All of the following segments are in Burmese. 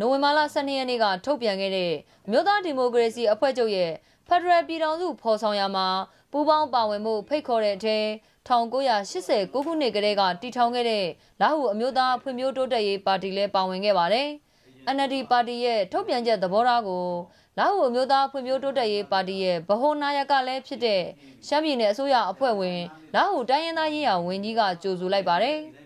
နိုဝင်ဘာလ12ရက်နေ့ကထုတ်ပြန်ခဲ့တဲ့မြို့သားဒီမိုကရေစီအဖွဲ့ချုပ်ရဲ့ဖက်ဒရယ်ပြည်ထောင်စုဖော်ဆောင်ရာမှာပူးပေါင်းပါဝင်မှု ဖိတ်ခေါ်တဲ့အထက်1989ခုနှစ်ကတည်းကတည်ထောင်ခဲ့တဲ့လာဟုအမျိုးသားဖွံ့ဖြိုးတိုးတက်ရေးပါတီလည်းပါဝင်ခဲ့ပါတယ်။ NLD ပါတီရဲ့ထုတ်ပြန်ချက်သဘောထားကိုလာဟုအမျိုးသားဖွံ့ဖြိုးတိုးတက်ရေးပါတီရဲ့ဗဟိုနာယကလည်းဖြစ်တဲ့ရှမ်းပြည်နယ်အစိုးရအဖွဲ့ဝင်လာဟုတိုင်းရင်းသားရေးရာဝန်ကြီးကကြိုဆိုလိုက်ပါတယ်။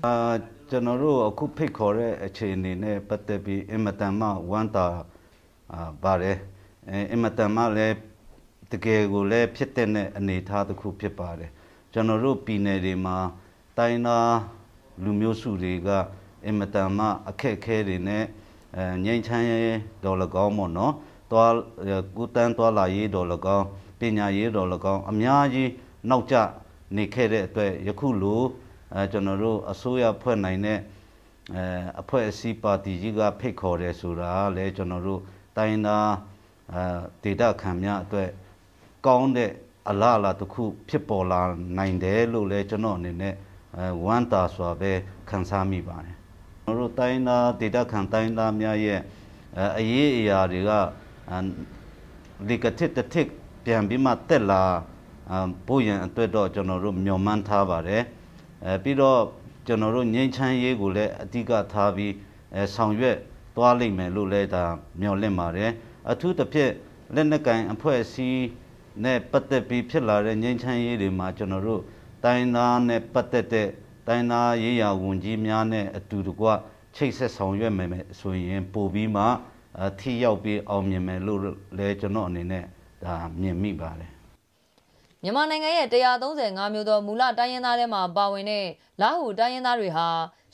အာကျွန်တော်တို့အခုဖိတ်ခေါ်တဲ့အခြေအနေနဲ့ပတ်သက်ပြီးအင်မတန်မှဝမ်းသာပါတယ်အင်မတန်မှလည်းတကယ်ကိုလည်းဖြစ်တဲ့အနေအထားတစ်ခုဖြစ်ပါတယ်ကျွန်တော်တို့ပြည်နယ်တွေမှာတိုင်းသားလူမျိုးစုတွေကအင်မတန်မှအခက်အခဲတွေနဲ့အဲငိမ့်ချမ်းရေးဒေါ်လကောင်းပေါ့နော်သွားကုတန်းသွားလာရေးဒေါ်လကောင်းပညာရေးဒေါ်လကောင်းအများကြီးနောက်ကျနေခဲ့တဲ့အတွက်ယခုလိုအဲကျွန်တော်တို့အစိုးရဖွဲ့နိုင်တဲ့အဲအဖွဲ့အစည်းပါတီကြီးကဖိတ်ခေါ်တယ်ဆိုတာလည်းကျွန်တော်တို့တိုင်းသားအဲဒေတာခံများအတွက်ကောင်းတဲ့အလားအလာတစ်ခု ဖြစ်ပေါ်လာနိုင်တယ်လို့လည်းကျွန်တော်အနေနဲ့အဲဝမ်းသာစွာပဲခံစားမိပါတယ်ကျွန်တော်တို့တိုင်းသားဒေတာခံတိုင်းသားများရဲ့အရေးအရာတွေကလီကတစ်တစ်ပြန်ပြီးမှတက်လာပို့ရန်အတွက်တော့ကျွန်တော်တို့မျှော်မှန်းထားပါတယ်အဲပြီးတော့ကျွန်တော်တို့ငြိမ်းချမ်းရေးကိုလည်းအဓိကထားပြီးအဲဆောင်ရွက်သွားလိမ့်မယ်လို့လည်းဒါမျှော်လင့်ပါတယ်အထူးသဖြင့်လက်နက်ကင် အဖွဲ့အစည်းနဲ့ပတ်သက်ပြီးဖြစ်လာတဲ့ငြိမ်းချမ်းရေးတွေမှာကျွန်တော်တို့တိုင်းသားနဲ့ပတ်သက်တဲ့တိုင်းသားရေးရာဝန်ကြီးများနဲ့အတူတကွချိတ်ဆက်ဆောင်ရွက်မယ်ဆိုရင်ပို့ပြီးမှအထီရောက်ပြီးအောင်မြင်မယ်လို့လည်းကျွန်တော်အနေနဲ့ဒါမြင်မိပါတယ်မြန်မာနိုင်ငံရဲ့135မျိုးသောမူလတိုင်းရင်းသားတွေမှာပါဝင်တဲ့လာဟုတိုင်းရင်းသားတွေဟာ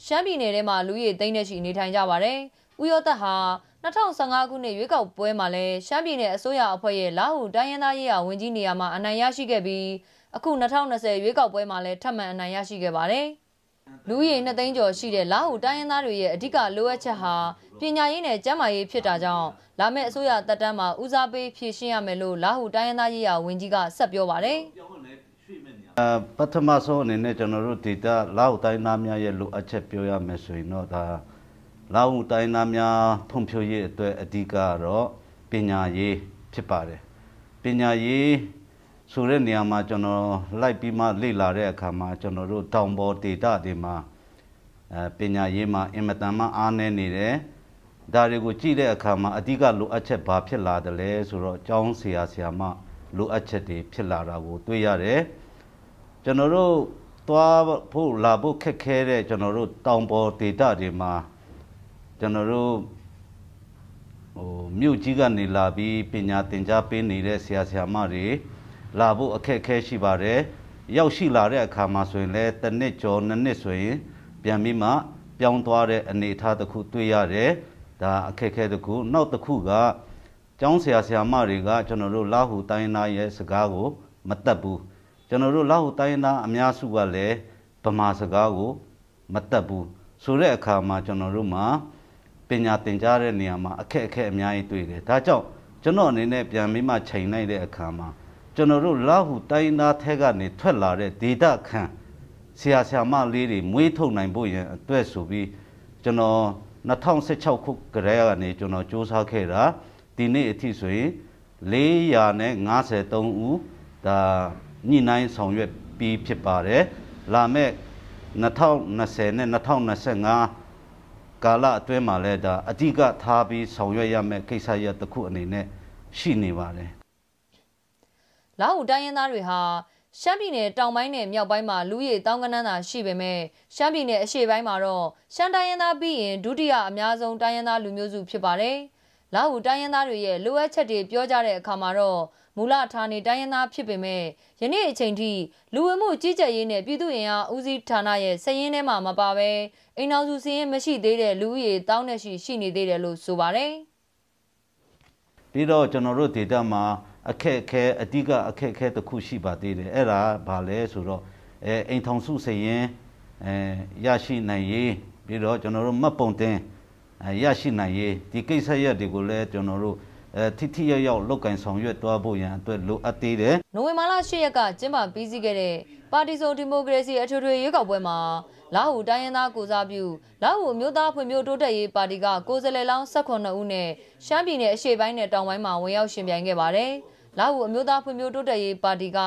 ရှမ်းပြည်နယ်ထဲမှာလူရည်သိန်းနဲ့ချီနေထိုင်ကြပါတယ်။ဥယောသက်ဟာ2015ခုနှစ်ရွေးကောက်ပွဲမှာလည်းရှမ်းပြည်နယ်အစိုးရအဖွဲ့ရဲ့လာဟုတိုင်းရင်းသားရေးရာဝန်ကြီးနေရာမှာအနိုင်ရရှိခဲ့ပြီးအခု2020ရွေးကောက်ပွဲမှာလည်းထပ်မံအနိုင်ရရှိခဲ့ပါတယ်။လူရည်2သိန်းကျော်ရှိတဲ့လာဟုတိုင်းရင်းသားတွေရဲ့အဓိကလိုအပ်ချက်ဟာပညာရေးနဲ့ကျန်းမာရေးဖြစ်တာကြောင့်လာမယ့်အစိုးရတက်တန်းမှာဦးစားပေးဖြည့်ရှင်းရမယ်လို့လာဟုတိုင်းရင်းသားရေးရာဝန်ကြီးကဆက်ပြောပါတယ်ပထမဆုံးအနေနဲ့ကျွန်တော်တို့ဒေတာလောက်တိုင်းသားများရဲ့လိုအပ်ချက်ပြောရမယ်ဆိုရင်တော့ဒါလောက်တိုင်းသားများဖွံ့ဖြိုးရေးအတွက်အဓိကတော့ပညာရေးဖြစ်ပါတယ်ပညာရေးဆိုတဲ့နေရာမှာ ကျွန်တော်လိုက်ပြီးမှလေ့လာတဲ့အခါမှာ ကျွန်တော်တို့တောင်ပေါ်ဒေသတွေမှာအဲပညာရေးမှာအင်မတန်မှအားနည်းနေတယ်ဒါတွေကိုကြည့်တဲ့အခါမှာအဓိကလိုအပ်ချက်ဘာဖြစ်လာတယ်လဲဆိုတော့ကျောင်းဆရာဆရာမလိုအပ်ချက်တွေဖြစ်လာတာကိုတွေ့ရတယ်ကျွန်တော်တို့သွားဖို့လာဖို့ခက်ခဲတဲ့ကျွန်တော်တို့တောင်ပေါ်ဒေသတွေမှာကျွန်တော်တို့ဟိုမြို့ကြီးကနေလာပြီးပညာသင်ကြားပေးနေတဲ့ဆရာဆရာမတွေလာဖို့အခက်အခဲရှိပါတယ်ရောက်ရှိလာတဲ့အခါမှာဆိုရင်လည်းတစ်နှစ်ကျော်နှစ်နှစ်ဆိုရင် ပြန်ပြီးမှ ပြောင်းသွားတဲ့အနေအထားတစ်ခုတွေ့ရတယ်ဒါအခက်အခဲတစ်ခုနောက်တစ်ခုကကျောင်းဆရာဆရာမတွေကကျွန်တော်တို့လာဟုတိုင်းနာရဲ့စကားကို မတတ်ဘူးကျွန်တော်တို့လာဟုတိုင်းနာ အများစုကလည်းဗမာစကားကို မတတ်ဘူးဆိုတဲ့အခါမှာကျွန်တော်တို့မှာပညာသင်ကြားတဲ့နေရာမှာအခက်အခဲအများကြီးတွေ့တယ်ဒါကြောင့်ကျွန်တော်အနေနဲ့ပြန်ပြီးမှချိန်လိုက်တဲ့အခါမှာကျွန်တော်တို့လာဟုတိုင်းသားထဲကနေထွက်လာတဲ့ဒေတာခန့်ဆရာဆရာမလေးတွေမွေးထုတ်နိုင်ဖို့ရန်အတွက်ဆိုပြီးကျွန်တော်2016ခုကတည်းကနေကျွန်တော်စူးစမ်းခဲ့တာဒီနေ့အထိဆိုရင်453ဦးဒါညှိနှိုင်းဆောင်ရွက်ပြီးဖြစ်ပါတယ်လာမယ့်2020နဲ့2025ကာလအတွင်းမှာလည်းဒါအဓိကထားပြီးဆောင်ရွက်ရမယ့်ကိစ္စရပ်တစ်ခုအနေနဲ့ရှိနေပါတယ်လာဟုတိုင်းရင်းသားတွေဟာရှမ်းပြည်နယ်တောင်ပိုင်းနဲ့မြောက်ပိုင်းမှာလူရေတောင်းကနန်းသာရှိပေမဲ့ရှမ်းပြည်နယ်အရှေ့ပိုင်းမှာတော့ရှမ်းတိုင်းရင်းသားပြီးရင်ဒုတိယအများဆုံးတိုင်းရင်းသားလူမျိုးစုဖြစ်ပါတယ်။လာဟုတိုင်းရင်းသားတွေရဲ့လိုအပ်ချက်တွေပြောကြတဲ့အခါမှာတော့မူလဌာနေတိုင်းရင်းသားဖြစ်ပေမဲ့ယနေ့အချိန်ထိလူဝင်မှုကြီးကြပ်ရေးနဲ့ပြည်သူ့ရင်အားဦးစီးဌာနရဲ့စည်ရင်းထဲမှာမပါဘဲအိမ်နောက်စုစည်ရင်းမရှိသေးတဲ့လူရေတောင်းတဲ့ရှိရှိနေသေးတယ်လို့ဆိုပါတယ်။ပြီးတော့ကျွန်တော်တို့ဒေတာမှာအခက်ခဲအတိကအခက်ခဲတစ်ခုရှိပါသေးတယ်အဲ့ဒါဘာလဲဆိုတော့အဲအိမ်ထောင်စုစရင်အဲရရှိနိုင်ရေးပြီးတော့ကျွန်တော်တို့မှတ်ပုံတင်ရရှိနိုင်ရေးဒီကိစ္စရပ်တွေကိုလည်းကျွန်တော်တို့အဲထိထိရောက်ရောက်လုတ်ကင်ဆောင်ရွက်သွားဖို့ရန်အတွက်လိုအပ်သေးတယ်။နိုဝင်ဘာလ၈ရက်ကကျင်းပပြီးစီးခဲ့တဲ့ပါတီစုံဒီမိုကရေစီအထွေထွေရွေးကောက်ပွဲမှာလာဟူတိုင်းရင်းသားကိုစားပြုလာဟူမျိုးသားဖွံ့ဖြိုးတိုးတက်ရေးပါတီကကိုယ်စားလှယ်လောင်း18ဦးနဲ့ရှမ်းပြည်နယ်အရှေ့ပိုင်းနဲ့တောင်ပိုင်းမှာဝင်ရောက်ရှင်ပြိုင်ခဲ့ပါတယ်။လာဟူအမျိုးသားဖွံ့ဖြိုးတိုးတက်ရေးပါတီက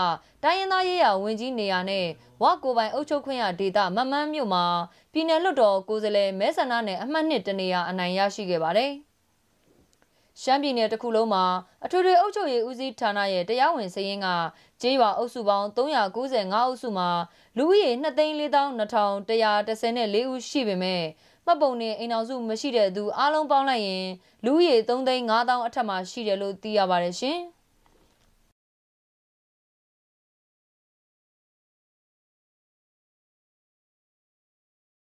တိုင်းရင်းသားရေးရာဝန်ကြီးနေရာနဲ့ဝကိုပိုင်အုပ်ချုပ်ခွင့်ရဒေသမမန်းမြို့မှာပြည်နယ်လွှတ်တော်ကိုယ်စားလှယ်မဲဆန္ဒနဲ့အမှတ်နှစ်တနေရာအနိုင်ရရှိခဲ့ပါတယ်။ရှမ်းပြည်နယ်တစ်ခုလုံးမှာအထွေထွေအုပ်ချုပ်ရေးဦးစီးဌာနရဲ့တရားဝင်စည်းရင်းကကျေးရွာအုပ်စုပေါင်း395အုပ်စုမှာလူဦးရေ2,4214ဦးရှိပေမဲ့မှတ်ပုံနဲ့အိမ်တော်စုမရှိတဲ့သူအလုံးပေါင်းလိုက်ရင် လူဦးရေ3,5000အထက်မှာရှိတယ်လို့သိရပါတယ်ရှင်။